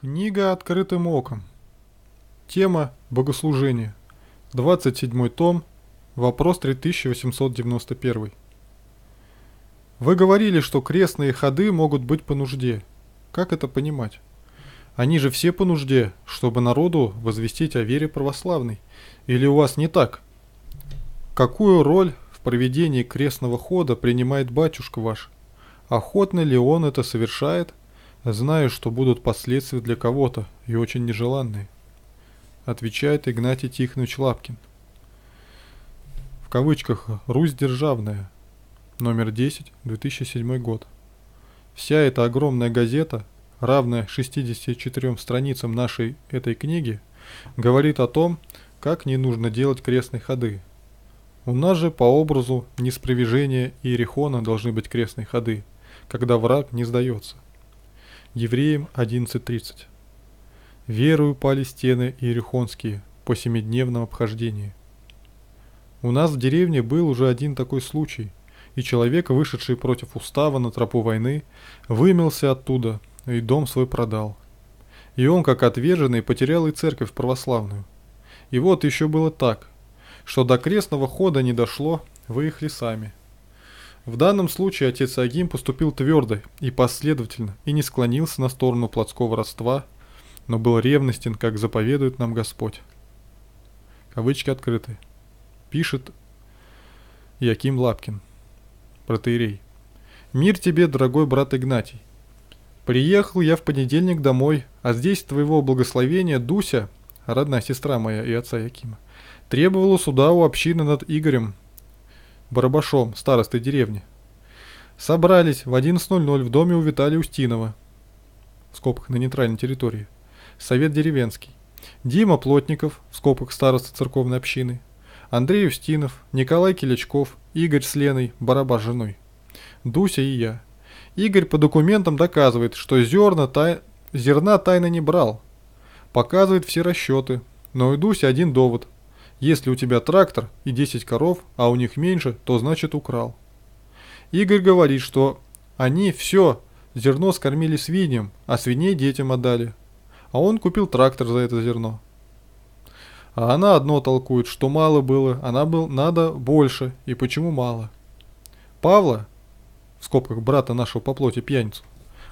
Книга «Открытым оком». Тема «Богослужение». 27 том, вопрос 3891. Вы говорили, что крестные ходы могут быть по нужде. Как это понимать? Они же все по нужде, чтобы народу возвестить о вере православной. Или у вас не так? Какую роль в проведении крестного хода принимает батюшка ваш? Охотно ли он это совершает – Знаю, что будут последствия для кого-то и очень нежеланные. Отвечает Игнатий Тихонович Лапкин. В кавычках «Русь державная». Номер 10, 2007 год. Вся эта огромная газета, равная 64 страницам нашей этой книги, говорит о том, как не нужно делать крестные ходы. У нас же по образу неспровержения Иерихона должны быть крестные ходы, когда враг не сдается. Евреям 11.30. Верую пали стены иерихонские по семидневном обхождении. У нас в деревне был уже один такой случай, и человек, вышедший против устава на тропу войны, вымелся оттуда и дом свой продал. И он, как отверженный, потерял и церковь православную. И вот еще было так, что до крестного хода не дошло, выехали сами – в данном случае отец Агим поступил твердо и последовательно и не склонился на сторону плотского родства, но был ревностен, как заповедует нам Господь. Кавычки открыты. Пишет Яким Лапкин. Протеерей. «Мир тебе, дорогой брат Игнатий. Приехал я в понедельник домой, а здесь твоего благословения Дуся, родная сестра моя и отца Якима, требовала суда у общины над Игорем, Барабашом, старостой деревни. Собрались в 11.00 в доме у Виталия Устинова, в скобках на нейтральной территории, совет деревенский. Дима Плотников, в скобках староста церковной общины, Андрей Устинов, Николай Келячков, Игорь с Леной, Барабаш женой, Дуся и я. Игорь по документам доказывает, что зерна, тай... зерна тайно не брал. Показывает все расчеты, но и Дуся один довод – если у тебя трактор и 10 коров, а у них меньше, то значит украл. Игорь говорит, что они все зерно скормили свиньям, а свиней детям отдали. А он купил трактор за это зерно. А она одно толкует, что мало было, она был надо больше, и почему мало. Павла, в скобках брата нашего по плоти пьяницу,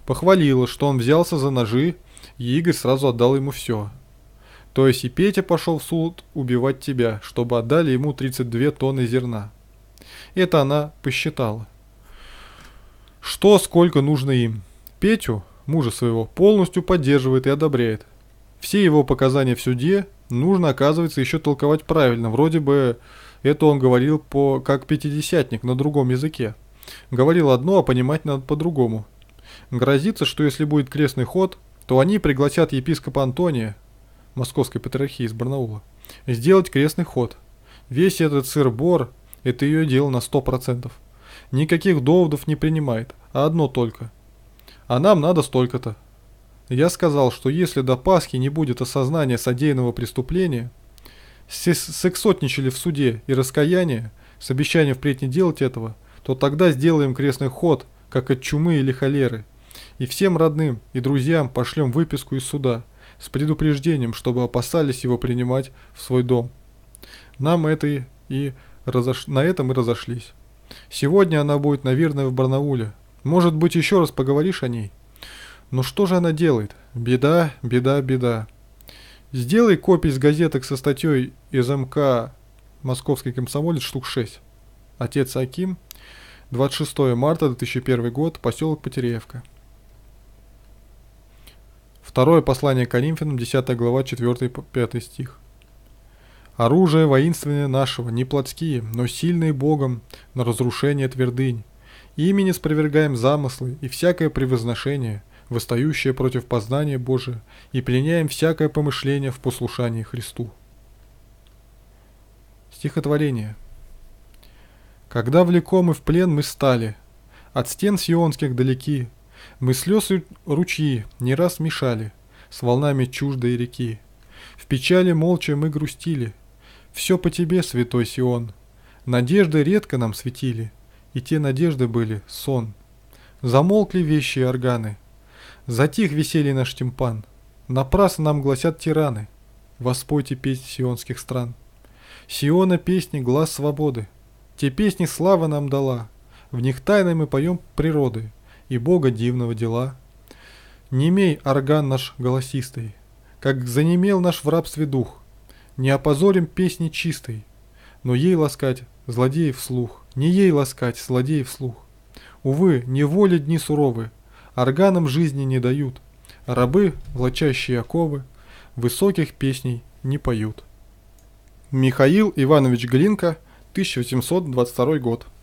похвалила, что он взялся за ножи, и Игорь сразу отдал ему все – то есть и Петя пошел в суд убивать тебя, чтобы отдали ему 32 тонны зерна. Это она посчитала. Что, сколько нужно им. Петю, мужа своего, полностью поддерживает и одобряет. Все его показания в суде нужно, оказывается, еще толковать правильно. Вроде бы это он говорил по как пятидесятник на другом языке. Говорил одно, а понимать надо по-другому. Грозится, что если будет крестный ход, то они пригласят епископа Антония, московской патриархии из Барнаула, сделать крестный ход. Весь этот сыр-бор – это ее дело на сто процентов. Никаких доводов не принимает, а одно только. А нам надо столько-то. Я сказал, что если до Пасхи не будет осознания содеянного преступления, сексотничали в суде и раскаяние, с обещанием впредь не делать этого, то тогда сделаем крестный ход, как от чумы или холеры, и всем родным и друзьям пошлем выписку из суда – с предупреждением, чтобы опасались его принимать в свой дом. Нам это и разош... на этом и разошлись. Сегодня она будет, наверное, в Барнауле. Может быть, еще раз поговоришь о ней? Но ну что же она делает? Беда, беда, беда. Сделай копии с газеток со статьей из МК «Московский комсомолец» штук 6. Отец Аким, 26 марта 2001 год, поселок Потеревка. Второе послание Коринфянам, 10 глава, 4-5 стих. «Оружие воинственное нашего, не плотские, но сильные Богом на разрушение твердынь. Имени спровергаем замыслы и всякое превозношение, восстающее против познания Божия, и пленяем всякое помышление в послушании Христу». Стихотворение. «Когда влеком и в плен мы стали, от стен сионских далеки, мы слезы ручьи не раз мешали С волнами чуждой реки. В печали молча мы грустили. Все по тебе, святой Сион. Надежды редко нам светили, И те надежды были сон. Замолкли вещи и органы. Затих веселье наш тимпан. Напрасно нам гласят тираны. Воспойте песнь сионских стран. Сиона песни глаз свободы. Те песни слава нам дала. В них тайны мы поем природы и бога дивного дела. Не имей орган наш голосистый, как занемел наш в рабстве дух, не опозорим песни чистой, но ей ласкать злодеев слух, не ей ласкать злодеев слух. Увы, не неволи дни суровы, органам жизни не дают, рабы, влачащие оковы, высоких песней не поют. Михаил Иванович Глинка, 1822 год.